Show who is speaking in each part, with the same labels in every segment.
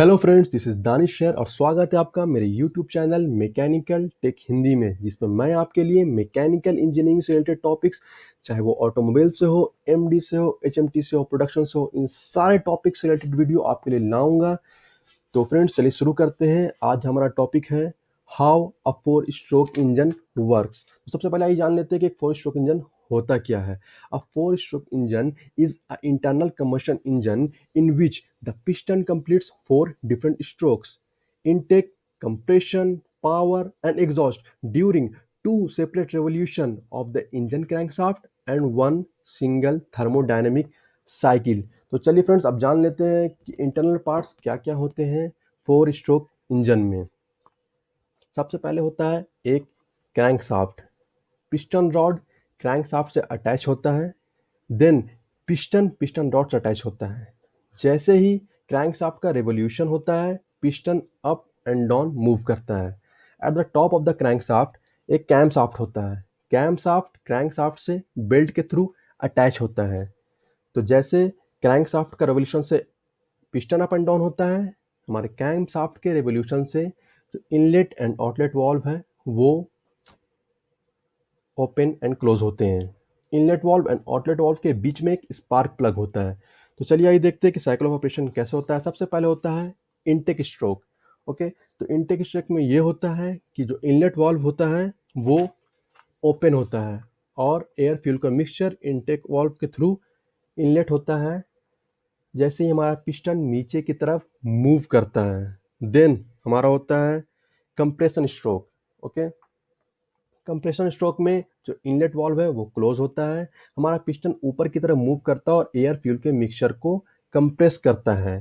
Speaker 1: hello friends this is Danish शेयर और स्वागत है आपका मेरे YouTube channel Mechanical Tech Hindi में जिसमें मैं आपके लिए मैकेनिकल इंजीनियरिंग से रिलेटेड टॉपिक्स चाहे वो ऑटोमोबाइल से हो एमडी से हो एचएमटी से हो प्रोडक्शन से हो इन सारे टॉपिक्स से रिलेटेड वीडियो आपके लिए लाऊंगा तो फ्रेंड्स चलिए शुरू करते हैं आज हमारा टॉपिक है how a four stroke engine work सबसे पहले आइए जान लेते हैं कि फोर स्ट्रोक इंजन होता क्या है a four stroke engine is a internal combustion engine in which the piston completes four different strokes intake compression power and exhaust during two separate revolution of the engine crankshaft and one single thermodynamic cycle तो चलिए friends अब जान लेते हैं कि internal parts क्या क्या होते हैं फोर स्ट्रोक इंजन में सबसे पहले होता है एक क्रैंकशाफ्ट पिस्टन रॉड साफ्ट से अटैच होता है देन पिस्टन पिस्टन डॉट से अटैच होता है जैसे ही साफ्ट का रेवोल्यूशन होता है piston up and down move करता है at the top of the shaft एक कैम साफ्ट होता है कैम साफ्ट क्रैंक साफ्ट से बेल्ट के थ्रू अटैच होता है तो जैसे क्रैंक साफ्ट का रेवोल्यूशन से पिस्टन अप एंड डाउन होता है हमारे कैम साफ्ट के रेवोल्यूशन से जो इनलेट एंड आउटलेट वॉल्व है वो ओपन एंड क्लोज होते हैं inlet valve and outlet valve के बीच में एक स्पार्क प्लग होता है तो चलिए आइए देखते हैं कि साइकिल ऑफ ऑपरेशन कैसे होता है सबसे पहले होता है इनटेक स्ट्रोक ओके तो इनटेक स्ट्रोक में ये होता है कि जो इनलेट वॉल्व होता है वो ओपन होता है और एयर फ्यूल का मिक्सचर इनटेक वॉल्व के थ्रू इनलेट होता है जैसे ही हमारा पिस्टन नीचे की तरफ मूव करता है देन हमारा होता है compression stroke okay compression stroke में जो इनलेट वॉल्व है वो क्लोज होता है हमारा पिस्टन ऊपर की तरफ मूव करता है और एयर फ्यूल के मिक्सचर को कंप्रेस करता है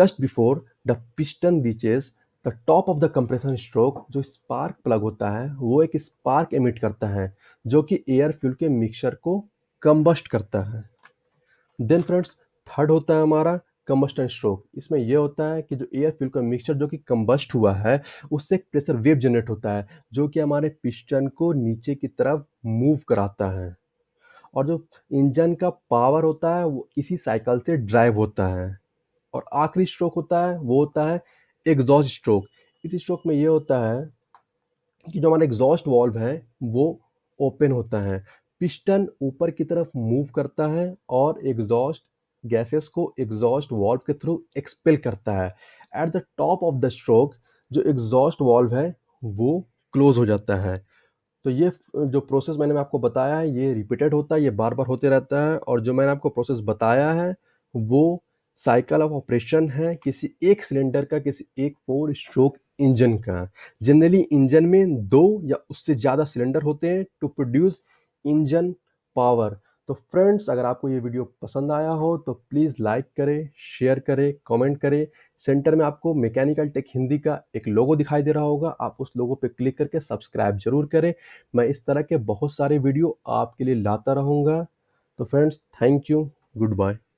Speaker 1: just before the piston reaches the top of the compression stroke जो स्पार्क प्लग होता है वो एक स्पार्क एमिट करता है जो कि एयर फ्यूल के मिक्सचर को कम्बस्ट करता है देन फ्रेंड्स थर्ड होता है हमारा कम्बस्टन स्ट्रोक इसमें यह होता है कि जो एयर फ्यूल का मिक्सचर जो कि कम्बस्ट हुआ है उससे एक प्रेशर वेव जनरेट होता है जो कि हमारे पिस्टन को नीचे की तरफ मूव कराता है और जो इंजन का पावर होता है वो इसी साइकिल से ड्राइव होता है और आखिरी स्ट्रोक होता है वो होता है एग्जॉस्ट स्ट्रोक इस स्ट्रोक में ये होता है कि जो हमारा एग्जॉस्ट वॉल्व है वो ओपन होता है पिस्टन ऊपर की तरफ मूव करता है और एग्जॉस्ट गैसेस को एग्जॉस्ट वॉल्व के थ्रू एक्सपेल करता है at the top of the stroke जो एग्जॉस्ट वॉल्व है वो क्लोज हो जाता है तो ये जो प्रोसेस मैंने आपको बताया है ये रिपीटेड होता है ये बार बार होते रहता है और जो मैंने आपको प्रोसेस बताया है वो साइकिल ऑफ ऑपरेशन है किसी एक सिलेंडर का किसी एक फोर स्ट्रोक इंजन का जनरली इंजन में दो या उससे ज़्यादा सिलेंडर होते हैं टू प्रोड्यूस इंजन पावर तो फ्रेंड्स अगर आपको ये वीडियो पसंद आया हो तो प्लीज़ लाइक करें शेयर करें कमेंट करें सेंटर में आपको मैकेनिकल टेक हिंदी का एक लोगो दिखाई दे रहा होगा आप उस लोगो पे क्लिक करके सब्सक्राइब जरूर करें मैं इस तरह के बहुत सारे वीडियो आपके लिए लाता रहूँगा तो friends thank you good bye